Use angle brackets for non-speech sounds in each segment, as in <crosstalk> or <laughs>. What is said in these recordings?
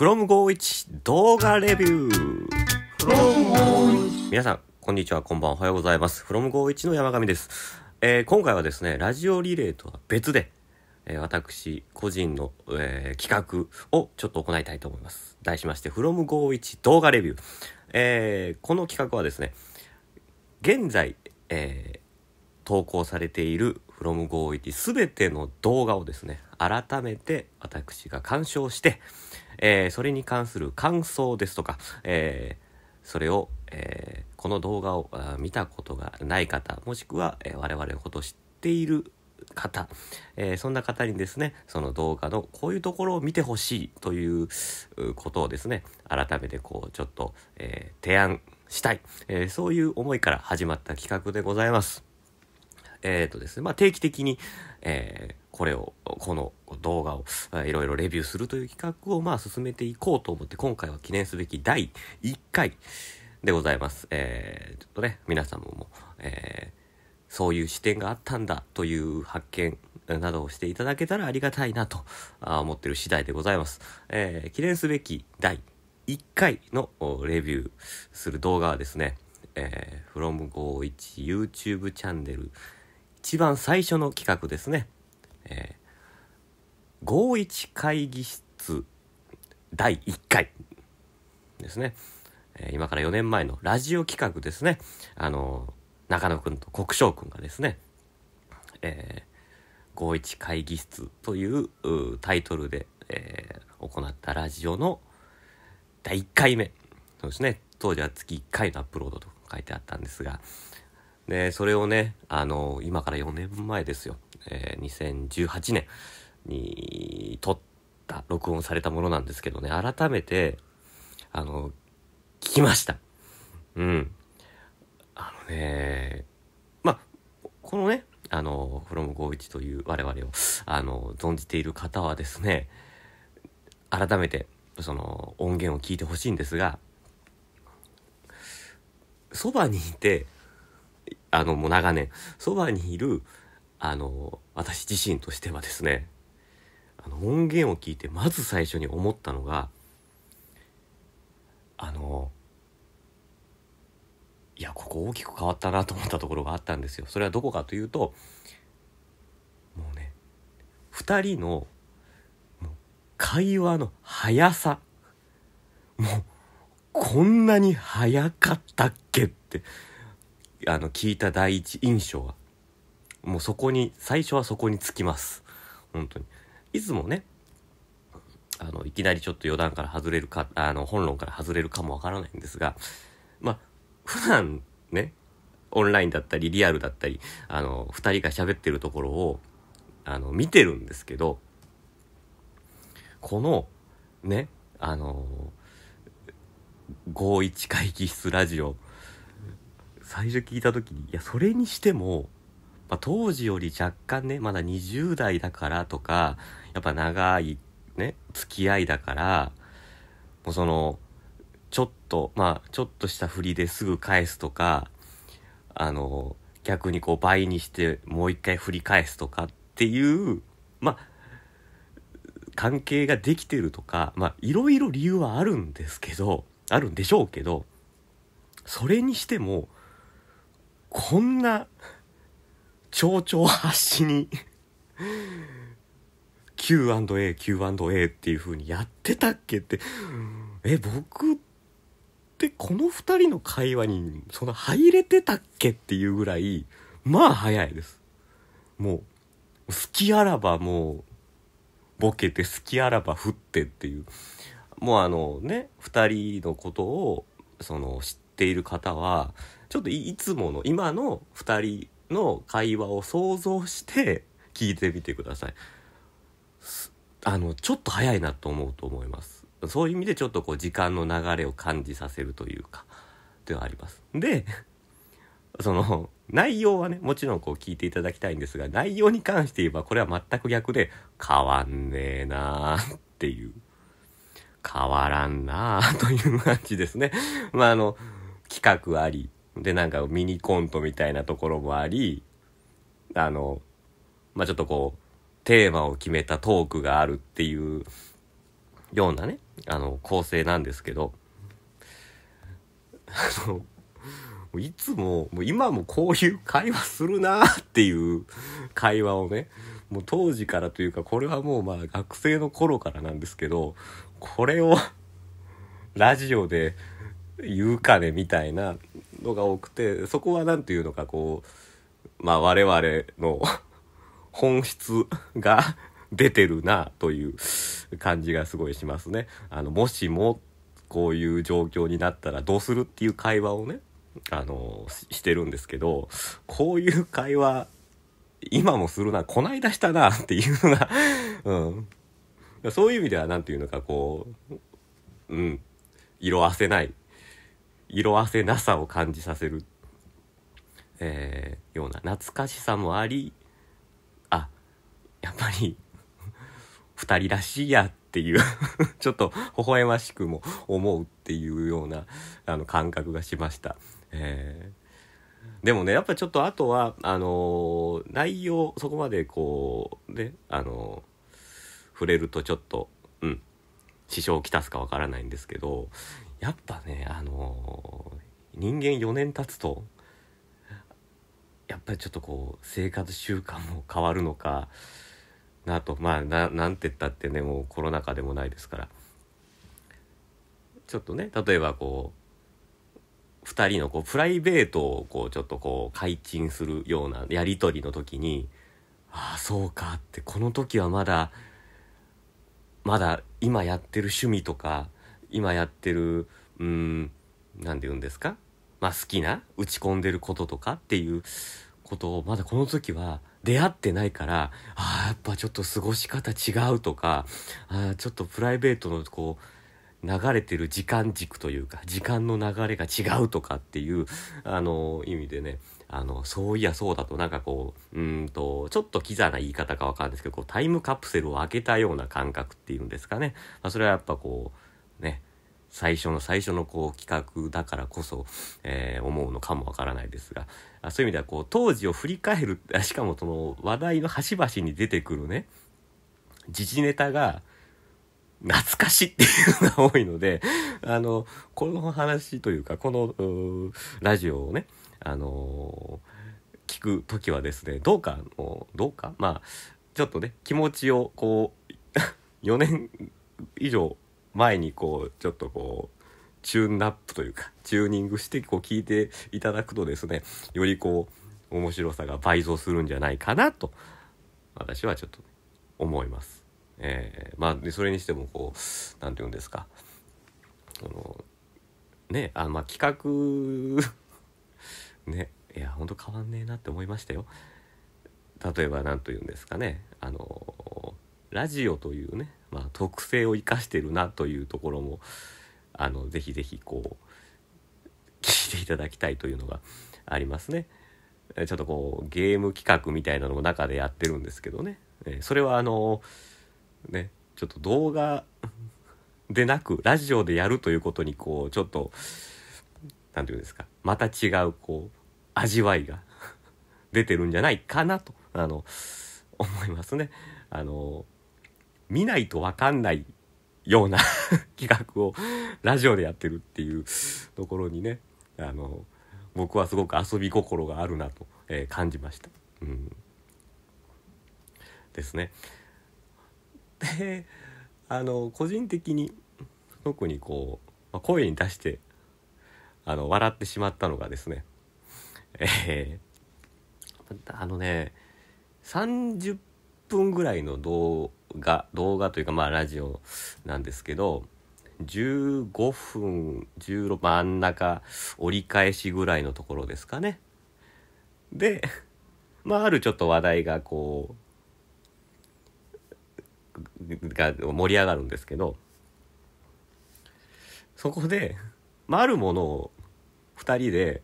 フロム5 1動画レビュー。皆さん、こんにちは、こんばんは、おはようございます。from51 の山上です。えー、今回はですね、ラジオリレーとは別で、えー、私、個人の、えー、企画をちょっと行いたいと思います。題しまして、from51 動画レビュー。えー、この企画はですね、現在、えー、投稿されている from 511全ての動画をですね、改めて私が鑑賞して、えー、それに関する感想ですとか、えー、それを、えー、この動画を見たことがない方、もしくは、え我々のことを知っている方、えー、そんな方にですねその動画のこういうところを見てほしいということをですね改めてこうちょっと、えー、提案したい、えー、そういう思いから始まった企画でございます。えっ、ー、とですね、まあ、定期的に、えー、これを、この動画を、いろいろレビューするという企画を、まあ、進めていこうと思って、今回は記念すべき第1回でございます。えー、ちょっとね、皆様も、えー、そういう視点があったんだという発見、などをしていただけたらありがたいなと思ってる次第でございます。えー、記念すべき第1回のレビューする動画はですね、えー、f r o m 5 1 YouTube チャンネル、一番最初の企画ですね、えー、5一会議室第1回ですね、えー、今から4年前のラジオ企画ですねあのー、中野くんと国章くんがですね、えー、5一会議室というタイトルで、えー、行ったラジオの第1回目そうですね当時は月1回のアップロードと書いてあったんですが、で、それをね、あの、今から4年前ですよ。えー、2018年に撮った、録音されたものなんですけどね、改めて、あの、聞きました。うん。あのね、まあ、このね、あの、from51 という我々を、あの、存じている方はですね、改めて、その、音源を聞いてほしいんですが、そばにいて、あの、もう長年、そばにいる、あの、私自身としてはですね、あの、音源を聞いて、まず最初に思ったのが、あの、いや、ここ大きく変わったなと思ったところがあったんですよ。それはどこかというと、もうね、2人の、会話の速さ。もう、こんなに速かったっけって。あの聞いた第一印象はもうそこに最初はそこにつきます本当にいつもねあのいきなりちょっと余談から外れるかあの本論から外れるかもわからないんですがまあ普段ねオンラインだったりリアルだったりあの2人が喋ってるところをあの見てるんですけどこのねあの51会議室ラジオ最初聞いた時にいやそれにしても、まあ、当時より若干ねまだ20代だからとかやっぱ長いね付き合いだからもうそのちょっとまあちょっとした振りですぐ返すとかあの逆にこう倍にしてもう一回振り返すとかっていうまあ関係ができてるとかまあいろいろ理由はあるんですけどあるんでしょうけどそれにしてもこんな、超々発しに Q&A、Q&A っていう風にやってたっけって、え、僕ってこの2人の会話に、その入れてたっけっていうぐらい、まあ早いです。もう、好きあらばもう、ボケて好きあらば振ってっていう。もうあのね、2人のことを、その知っている方はちょっといつもの今の2人の会話を想像して聞いてみてください。あのちょっと早いなと思うと思います。そういう意味でちょっとこう時間の流れを感じさせるというかではあります。で <laughs> その内容はねもちろんこう聞いていただきたいんですが内容に関して言えばこれは全く逆で変わんねえなっていう変わらんなあという感じですね。まああの企画ありでなんかミニコントみたいなところもありあのまあちょっとこうテーマを決めたトークがあるっていうようなねあの構成なんですけどあのいつも、もう今もこういう会話するなっていう会話をね、もう当時からというか、これはもうまあ学生の頃からなんですけど、これをラジオで言うかねみたいなのが多くてそこは何て言うのかこうまあ我々の <laughs> 本質が <laughs> 出てるなという感じがすごいしますね。あのもしもこういう状況になったらどうするっていう会話をねあのしてるんですけどこういう会話今もするなこないだしたなっていうのが、<laughs> うん、そういう意味では何て言うのかこううん色あせない色あせなさを感じさせる、えー、ような懐かしさもありあやっぱり2人らしいやっていう <laughs> ちょっと微笑ましくも思うっていうようなあの感覚がしました。えー、でもねやっぱちょっとあとはあのー、内容そこまでこうねあのー、触れるとちょっとうん支障をきたすかわからないんですけどやっぱねあのー、人間4年経つとやっぱりちょっとこう生活習慣も変わるのかなとまあなんて言ったってねもうコロナ禍でもないですからちょっとね例えばこう2人のこうプライベートをこうちょっとこう開陳するようなやり取りの時に「ああそうか」ってこの時はまだまだ今やってる趣味とか今やってるうん何て言うんですか、まあ、好きな打ち込んでることとかっていうことをまだこの時は出会ってないからあやっぱちょっと過ごし方違うとかあちょっとプライベートのこう流れてる時間軸というか時間の流れが違うとかっていうあの意味でねあのそういやそうだとなんかこううんとちょっとキザな言い方かわかるんですけどこうタイムカプセルを開けたような感覚っていうんですかね、まあ、それはやっぱこうね、最初の最初のこう企画だからこそ、えー、思うのかもわからないですがあそういう意味ではこう当時を振り返る <laughs> しかもその話題の端々に出てくるね時事ネタが懐かしいっていうのが多いのであのこの話というかこのラジオをねあのー、聞く時はですねどうかのどうかまあちょっとね気持ちをこう4 <laughs> 年以上前にこうちょっとこうチューンナップというかチューニングしてこう聞いていただくとですねよりこう面白さが倍増するんじゃないかなと私はちょっと思います。えー、まあそれにしてもこう何て言うんですかあのねあまあ企画 <laughs> ねいやほんと変わんねえなって思いましたよ。例えば何と言うんですかねあのラジオというね、まあ、特性を生かしてるなというところもあのぜひぜひこう聞いていただきたいというのがありますね。ちょっとこうゲーム企画みたいなのも中でやってるんですけどね、えそれはあのねちょっと動画 <laughs> でなくラジオでやるということにこうちょっと何て言うんですかまた違うこう味わいが <laughs> 出てるんじゃないかなとあの思いますね。あの見ないとわかんないような <laughs> 企画をラジオでやってるっていうところにね、あの、僕はすごく遊び心があるなと、えー、感じました。うん、ですね。で、あの、個人的に特にこう、まあ、声に出してあの笑ってしまったのがですねえー、あのね30分ぐらいの動画動画というかまあラジオなんですけど15分16真ん中折り返しぐらいのところですかね。で、まあ、あるちょっと話題がこうが盛り上がるんですけどそこで、まあ、あるものを2人で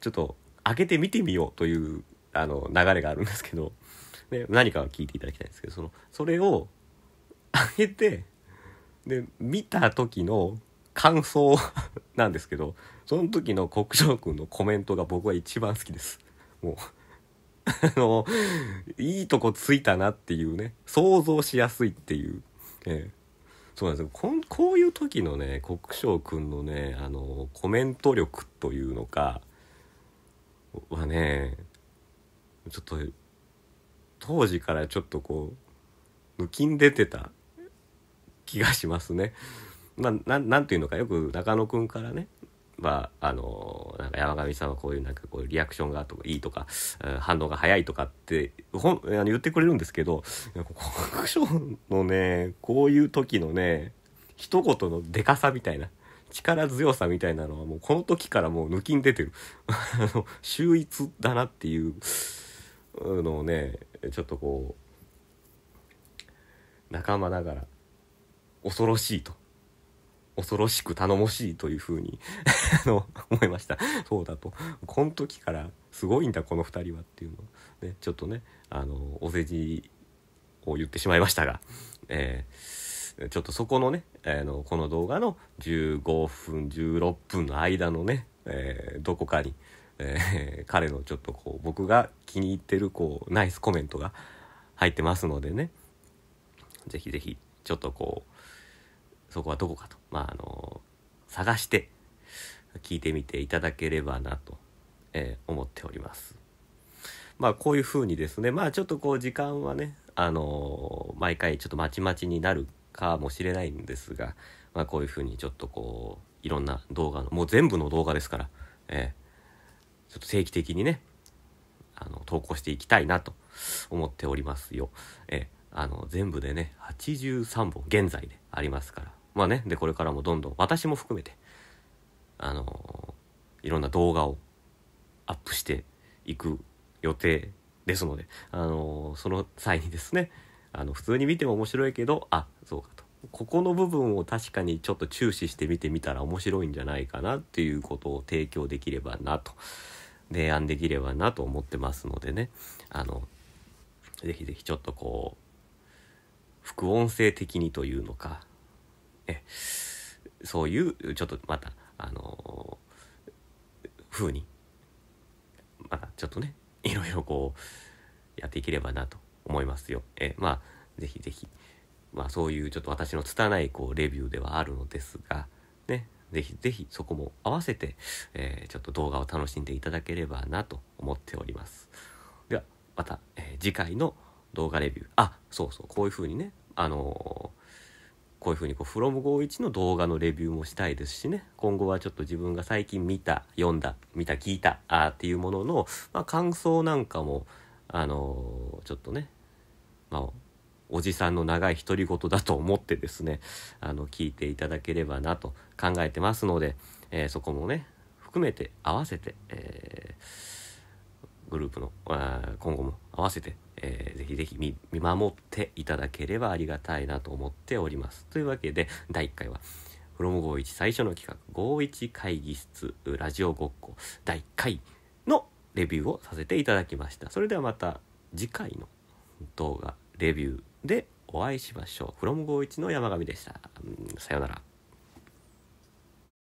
ちょっと開けて見てみようというあの流れがあるんですけどで何かは聞いていただきたいんですけどそのそれを上げてで見た時の感想 <laughs> なんですけどその時の国く君のコメントが僕は一番好きですもう <laughs> あのいいとこついたなっていうね想像しやすいっていう、えー、そうなんですよここういう時のね国く君のねあのコメント力というのかはねちょっと当時からちょっとこう抜きん出てた気がしますね。まあ、なんていうのかよく中野くんからねまあ、あのなんか山上さんはこういうなんかこうリアクションがとかいいとか、反応が早いとかってあの言ってくれるんですけどョ書のねこういう時のね一言のでかさみたいな力強さみたいなのはもうこの時からもう抜きん出てる <laughs> 秀逸だなっていうのをねちょっとこう仲間ながら恐ろしいと恐ろしく頼もしいというふうに <laughs> 思いましたそうだとこの時からすごいんだこの2人はっていうのね、ちょっとねあのお世辞を言ってしまいましたが、えー、ちょっとそこのね、えー、のこの動画の15分16分の間のね、えー、どこかにえー、<laughs> 彼のちょっとこう僕が気に入ってるこうナイスコメントが入ってますのでね是非是非ちょっとこうそこはどこかとまああの探して聞いてみていただければなと、えー、思っております。まあこういう風にですねまあちょっとこう時間はねあのー、毎回ちょっとまちまちになるかもしれないんですが、まあ、こういう風にちょっとこういろんな動画のもう全部の動画ですから、えちょっと定期的にね、あの、投稿していきたいなと思っておりますよ。え、あの、全部でね、83本、現在でありますから。まあね、で、これからもどんどん、私も含めて、あの、いろんな動画をアップしていく予定ですので、あの、その際にですね、あの、普通に見ても面白いけど、あ、そうかと。ここの部分を確かにちょっと注視して見てみたら面白いんじゃないかなっていうことを提供できればなと提案できればなと思ってますのでねあのぜひぜひちょっとこう副音声的にというのかえそういうちょっとまたあのー、風にまたちょっとねいろいろこうやっていければなと思いますよ。えまあぜひぜひ、まあ、そういうちょっと私の拙いこうレビューではあるのですがねぜひぜひそこも合わせて、えー、ちょっと動画を楽しんでいただければなと思っております。ではまた、えー、次回の動画レビューあそうそうこういう風にねあのー、こういう風にこう from51 の動画のレビューもしたいですしね今後はちょっと自分が最近見た読んだ見た聞いたあっていうものの、まあ、感想なんかもあのー、ちょっとねまあおじさんの長い独り言だと思ってですねあの聞いていただければなと考えてますので、えー、そこもね含めて合わせて、えー、グループのあ今後も合わせて、えー、ぜひぜひ見守っていただければありがたいなと思っております。というわけで第1回は「フロム51最初の企画51会議室ラジオごっこ第1回」のレビューをさせていただきました。それではまた次回の動画レビューでお会いしましょう。from51 の山上でした。さようなら。